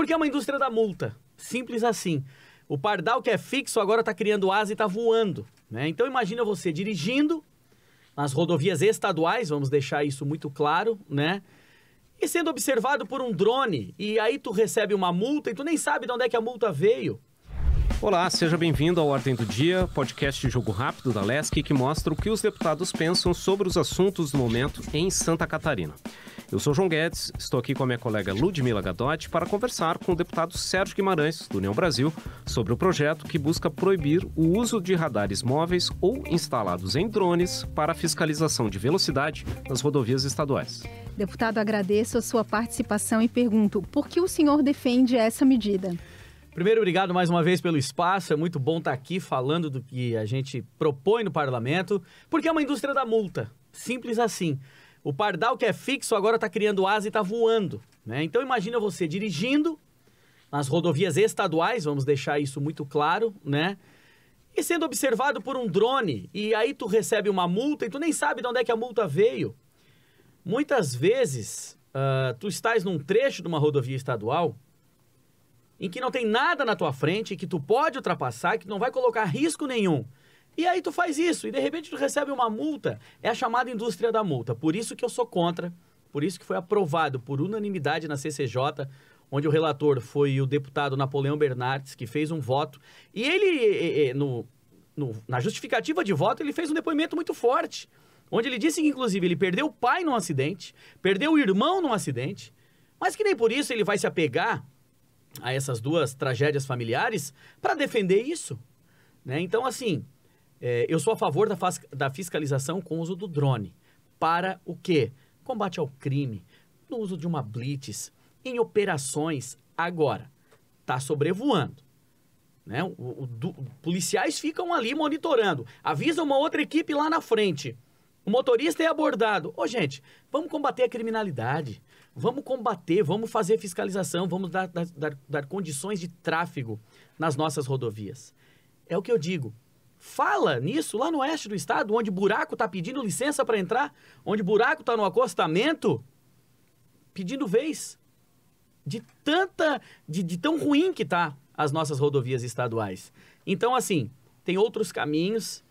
Porque é uma indústria da multa. Simples assim. O pardal que é fixo agora está criando asa e está voando. Né? Então imagina você dirigindo nas rodovias estaduais, vamos deixar isso muito claro, né? E sendo observado por um drone, e aí tu recebe uma multa e tu nem sabe de onde é que a multa veio. Olá, seja bem-vindo ao Ordem do Dia, podcast de jogo rápido da LESC que mostra o que os deputados pensam sobre os assuntos do momento em Santa Catarina. Eu sou João Guedes, estou aqui com a minha colega Ludmila Gadotti para conversar com o deputado Sérgio Guimarães, do União Brasil, sobre o projeto que busca proibir o uso de radares móveis ou instalados em drones para fiscalização de velocidade nas rodovias estaduais. Deputado, agradeço a sua participação e pergunto por que o senhor defende essa medida? Primeiro, obrigado mais uma vez pelo espaço. É muito bom estar aqui falando do que a gente propõe no parlamento, porque é uma indústria da multa. Simples assim. O pardal que é fixo agora está criando asa e está voando. Né? Então imagina você dirigindo nas rodovias estaduais, vamos deixar isso muito claro, né? E sendo observado por um drone, e aí tu recebe uma multa e tu nem sabe de onde é que a multa veio. Muitas vezes uh, tu estás num trecho de uma rodovia estadual em que não tem nada na tua frente, que tu pode ultrapassar, que tu não vai colocar risco nenhum. E aí tu faz isso e de repente tu recebe uma multa. É a chamada indústria da multa. Por isso que eu sou contra, por isso que foi aprovado por unanimidade na CCJ, onde o relator foi o deputado Napoleão Bernardes, que fez um voto. E ele, no, no, na justificativa de voto, ele fez um depoimento muito forte. Onde ele disse que, inclusive, ele perdeu o pai num acidente, perdeu o irmão num acidente, mas que nem por isso ele vai se apegar a essas duas tragédias familiares para defender isso. Né? Então, assim, é, eu sou a favor da, da fiscalização com o uso do drone. Para o quê? Combate ao crime, no uso de uma blitz, em operações. Agora, está sobrevoando. Né? O, o, do, policiais ficam ali monitorando. Avisa uma outra equipe lá na frente. O motorista é abordado. Ô, gente, vamos combater a criminalidade. Vamos combater, vamos fazer fiscalização, vamos dar, dar, dar, dar condições de tráfego nas nossas rodovias. É o que eu digo. Fala nisso lá no oeste do estado, onde buraco está pedindo licença para entrar, onde buraco está no acostamento, pedindo vez. De tanta. De, de tão ruim que tá as nossas rodovias estaduais. Então, assim, tem outros caminhos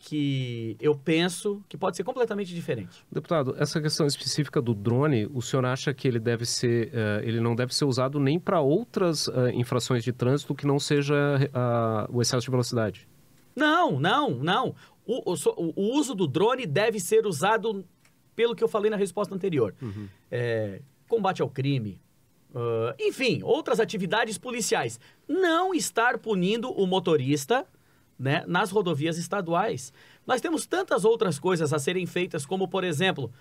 que eu penso que pode ser completamente diferente. Deputado, essa questão específica do drone, o senhor acha que ele deve ser, uh, ele não deve ser usado nem para outras uh, infrações de trânsito que não seja uh, o excesso de velocidade? Não, não, não. O, o, o uso do drone deve ser usado pelo que eu falei na resposta anterior. Uhum. É, combate ao crime, uh, enfim, outras atividades policiais. Não estar punindo o motorista né, nas rodovias estaduais. Nós temos tantas outras coisas a serem feitas, como, por exemplo,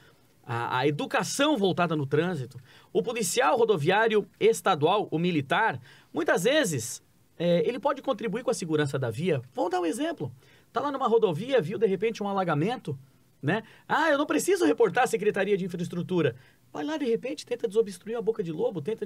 a, a educação voltada no trânsito. O policial rodoviário estadual, o militar, muitas vezes é, ele pode contribuir com a segurança da via. Vamos dar um exemplo. Está lá numa rodovia, viu de repente um alagamento, né? Ah, eu não preciso reportar a Secretaria de Infraestrutura. Vai lá, de repente, tenta desobstruir a boca de lobo, tenta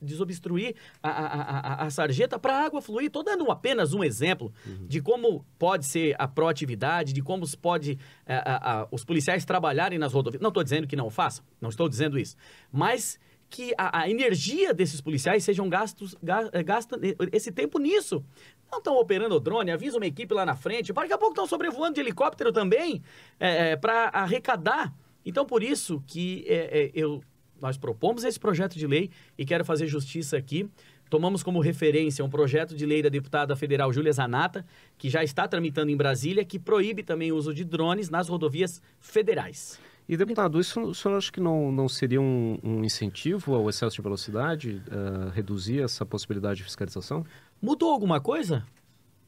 desobstruir a, a, a, a sarjeta para a água fluir. Estou dando apenas um exemplo uhum. de como pode ser a proatividade, de como pode eh, a, os policiais trabalharem nas rodovias. Não estou dizendo que não façam, não estou dizendo isso. Mas que a, a energia desses policiais sejam gastos, ga, eh, gastam eh, esse tempo nisso. Não estão operando o drone, avisa uma equipe lá na frente. Daqui a pouco estão sobrevoando de helicóptero também é, eh, para arrecadar. Então, por isso que é, eu, nós propomos esse projeto de lei e quero fazer justiça aqui tomamos como referência um projeto de lei da deputada federal Júlia Zanata, que já está tramitando em Brasília, que proíbe também o uso de drones nas rodovias federais. E, deputado, isso o senhor acha que não, não seria um, um incentivo ao excesso de velocidade, uh, reduzir essa possibilidade de fiscalização? Mudou alguma coisa?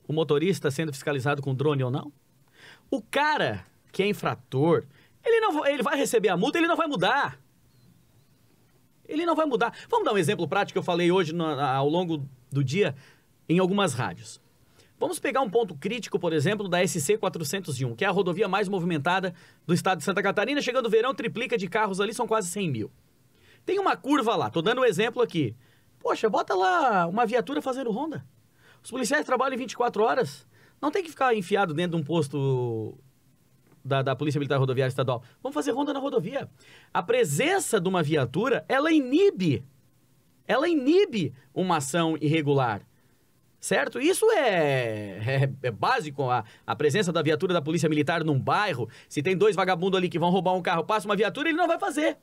O motorista sendo fiscalizado com drone ou não? O cara que é infrator, ele, não, ele vai receber a multa, ele não vai mudar. Ele não vai mudar. Vamos dar um exemplo prático que eu falei hoje no, ao longo do dia em algumas rádios. Vamos pegar um ponto crítico, por exemplo, da SC 401, que é a rodovia mais movimentada do estado de Santa Catarina. Chegando o verão, triplica de carros ali, são quase 100 mil. Tem uma curva lá, tô dando um exemplo aqui. Poxa, bota lá uma viatura fazendo ronda. Os policiais trabalham 24 horas. Não tem que ficar enfiado dentro de um posto da, da Polícia Militar Rodoviária Estadual. Vamos fazer ronda na rodovia. A presença de uma viatura, ela inibe. Ela inibe uma ação irregular certo? Isso é, é, é básico, a, a, presença da viatura da polícia militar num bairro. Se tem dois vagabundos ali que vão roubar um carro, passa uma viatura, ele não vai fazer.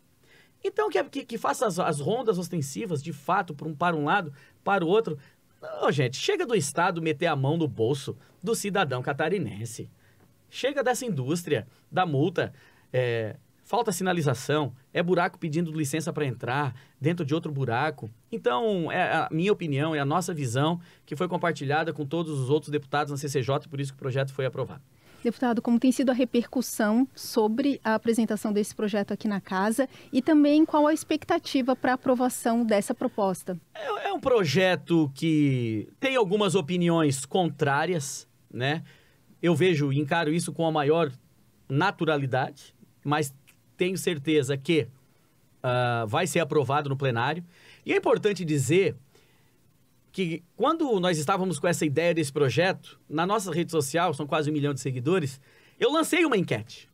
Então, que, que, que faça as, as, rondas ostensivas, de fato, para um, para um lado, para o outro. Não, gente, chega do Estado meter a mão no bolso do cidadão catarinense. Chega dessa indústria, da multa, é, falta sinalização, é buraco pedindo licença para entrar, dentro de outro buraco. Então, é a minha opinião, é a nossa visão, que foi compartilhada com todos os outros deputados na CCJ, por isso que o projeto foi aprovado. Deputado, como tem sido a repercussão sobre a apresentação desse projeto aqui na casa e também qual a expectativa para a aprovação dessa proposta? É, é um projeto que tem algumas opiniões contrárias, né? Eu vejo e encaro isso com a maior naturalidade, mas tenho certeza que uh, vai ser aprovado no plenário. E é importante dizer que quando nós estávamos com essa ideia desse projeto, na nossa rede social, são quase um milhão de seguidores, eu lancei uma enquete.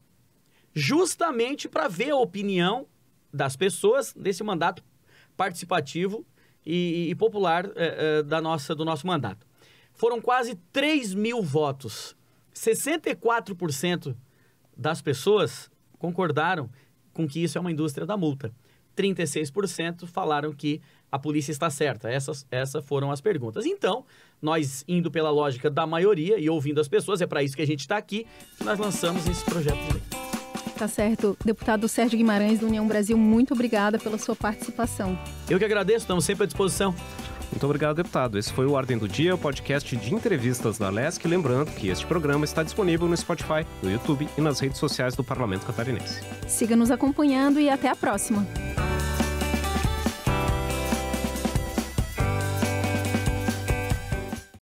Justamente para ver a opinião das pessoas desse mandato participativo e, e popular eh, eh, da nossa, do nosso mandato. Foram quase 3 mil votos. 64% das pessoas concordaram com que isso é uma indústria da multa. 36% falaram que a polícia está certa. Essas, essas foram as perguntas. Então, nós indo pela lógica da maioria e ouvindo as pessoas, é para isso que a gente está aqui, nós lançamos esse projeto de lei. Tá certo. Deputado Sérgio Guimarães, do União Brasil, muito obrigada pela sua participação. Eu que agradeço, estamos sempre à disposição. Muito obrigado, deputado. Esse foi o Ordem do Dia, o podcast de entrevistas da LESC. Lembrando que este programa está disponível no Spotify, no YouTube e nas redes sociais do Parlamento Catarinense. Siga nos acompanhando e até a próxima.